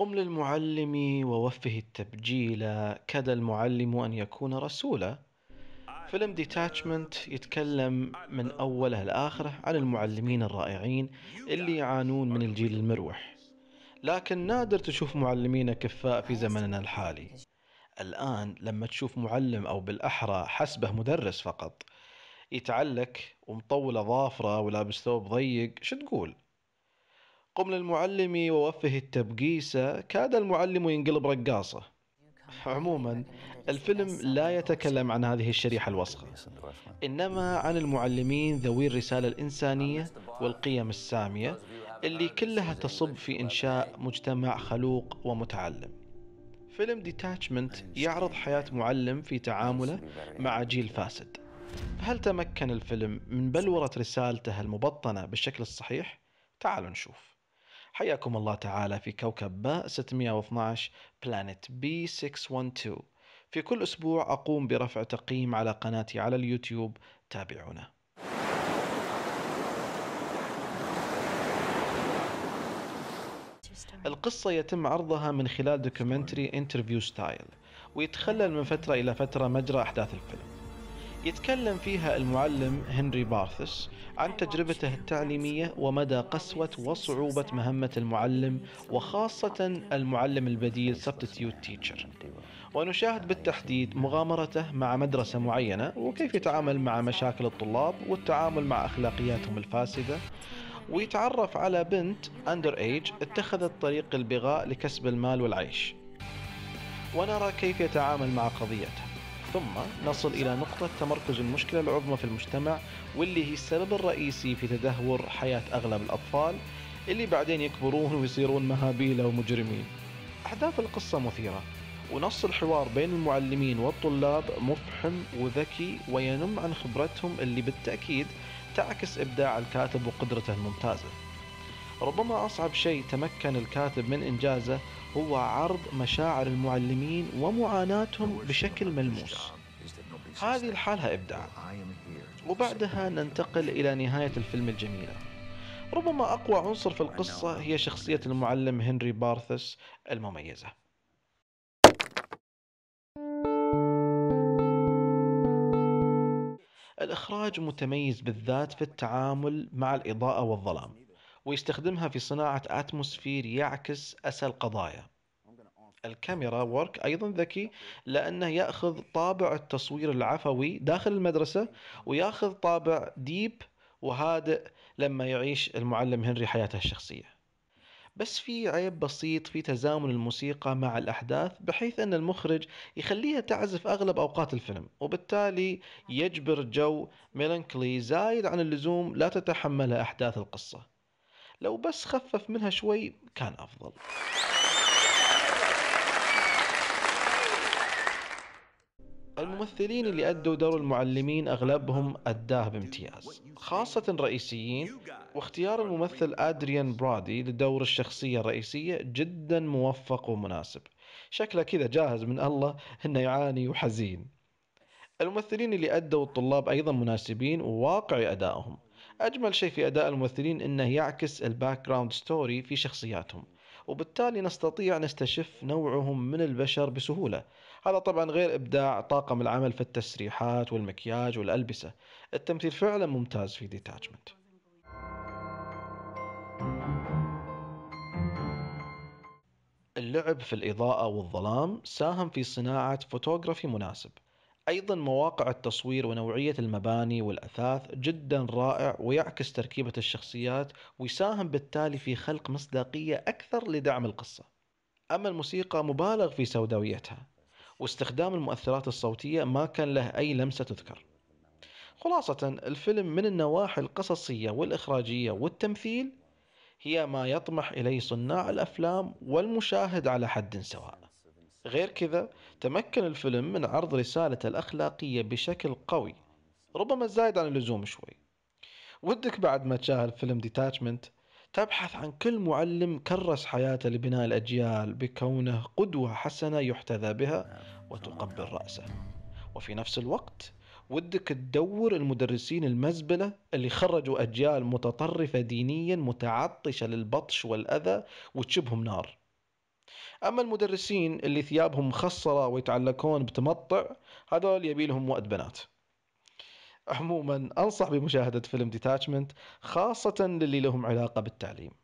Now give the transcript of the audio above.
قم للمعلم ووفه التبجيل كاد المعلم أن يكون رسولا فيلم ديتاتشمنت يتكلم من أوله لآخره عن المعلمين الرائعين اللي يعانون من الجيل المروح لكن نادر تشوف معلمين كفاء في زمننا الحالي الآن لما تشوف معلم أو بالأحرى حسبه مدرس فقط يتعلك ومطول ظافره ولابس ثوب ضيق شو تقول؟ قم للمعلم ووفه التبقيسة كاد المعلم ينقلب رقاصة عموما الفيلم لا يتكلم عن هذه الشريحة الوسخة إنما عن المعلمين ذوي الرسالة الإنسانية والقيم السامية اللي كلها تصب في إنشاء مجتمع خلوق ومتعلم فيلم ديتاتشمنت يعرض حياة معلم في تعامله مع جيل فاسد هل تمكن الفيلم من بلورة رسالته المبطنة بالشكل الصحيح؟ تعالوا نشوف حياكم الله تعالى في كوكب ماء 612 بلانت بي 612 في كل أسبوع أقوم برفع تقييم على قناتي على اليوتيوب تابعونا القصة يتم عرضها من خلال دوكيومنتري انترفيو ستايل ويتخلل من فترة إلى فترة مجرى أحداث الفيلم يتكلم فيها المعلم هنري بارثس عن تجربته التعليمية ومدى قسوة وصعوبة مهمة المعلم وخاصة المعلم البديل substitute teacher ونشاهد بالتحديد مغامرته مع مدرسة معينة وكيف يتعامل مع مشاكل الطلاب والتعامل مع أخلاقياتهم الفاسدة ويتعرف على بنت أندر إيج اتخذت طريق البغاء لكسب المال والعيش ونرى كيف يتعامل مع قضيتها ثم نصل إلى نقطة تمركز المشكلة العظمى في المجتمع واللي هي السبب الرئيسي في تدهور حياة أغلب الأطفال اللي بعدين يكبرون ويصيرون أو ومجرمين أحداث القصة مثيرة ونص الحوار بين المعلمين والطلاب مفحم وذكي وينم عن خبرتهم اللي بالتأكيد تعكس إبداع الكاتب وقدرته الممتازة ربما أصعب شيء تمكن الكاتب من إنجازه هو عرض مشاعر المعلمين ومعاناتهم بشكل ملموس هذه لحالها إبداع وبعدها ننتقل إلى نهاية الفيلم الجميلة ربما أقوى عنصر في القصة هي شخصية المعلم هنري بارثس المميزة الإخراج متميز بالذات في التعامل مع الإضاءة والظلام ويستخدمها في صناعة أتموسفير يعكس أسى القضايا الكاميرا وورك أيضا ذكي لأنه يأخذ طابع التصوير العفوي داخل المدرسة ويأخذ طابع ديب وهادئ لما يعيش المعلم هنري حياته الشخصيه بس في عيب بسيط في تزامن الموسيقى مع الأحداث بحيث أن المخرج يخليها تعزف أغلب أوقات الفيلم وبالتالي يجبر جو ميلانكلي زايد عن اللزوم لا تتحمله أحداث القصة لو بس خفف منها شوي كان أفضل الممثلين اللي أدوا دور المعلمين أغلبهم أداه بامتياز خاصة الرئيسيين واختيار الممثل أدريان برادي لدور الشخصية الرئيسية جدا موفق ومناسب شكله كذا جاهز من الله انه يعاني وحزين الممثلين اللي أدوا الطلاب أيضا مناسبين وواقعي أدائهم أجمل شيء في أداء الممثلين أنه يعكس الباك جراوند ستوري في شخصياتهم وبالتالي نستطيع نستشف نوعهم من البشر بسهولة هذا طبعا غير إبداع طاقم العمل في التسريحات والمكياج والألبسة التمثيل فعلا ممتاز في ديتاتشمنت اللعب في الإضاءة والظلام ساهم في صناعة فوتوغرافي مناسب أيضا مواقع التصوير ونوعية المباني والأثاث جدا رائع ويعكس تركيبة الشخصيات ويساهم بالتالي في خلق مصداقية أكثر لدعم القصة أما الموسيقى مبالغ في سوداويتها واستخدام المؤثرات الصوتية ما كان له أي لمسة تذكر خلاصة الفيلم من النواحي القصصية والإخراجية والتمثيل هي ما يطمح إليه صناع الأفلام والمشاهد على حد سواء غير كذا تمكن الفيلم من عرض رسالته الأخلاقية بشكل قوي ربما زايد عن اللزوم شوي ودك بعد ما تشاهد فيلم ديتاتشمنت تبحث عن كل معلم كرس حياته لبناء الأجيال بكونه قدوة حسنة يحتذى بها وتقبل رأسه وفي نفس الوقت ودك تدور المدرسين المزبلة اللي خرجوا أجيال متطرفة دينيا متعطشة للبطش والأذى وتشبهم نار اما المدرسين اللي ثيابهم مخصره ويتعلقون بتمطع هذول يبي لهم وقت بنات عموما انصح بمشاهده فيلم ديتاتشمنت خاصه للي لهم علاقه بالتعليم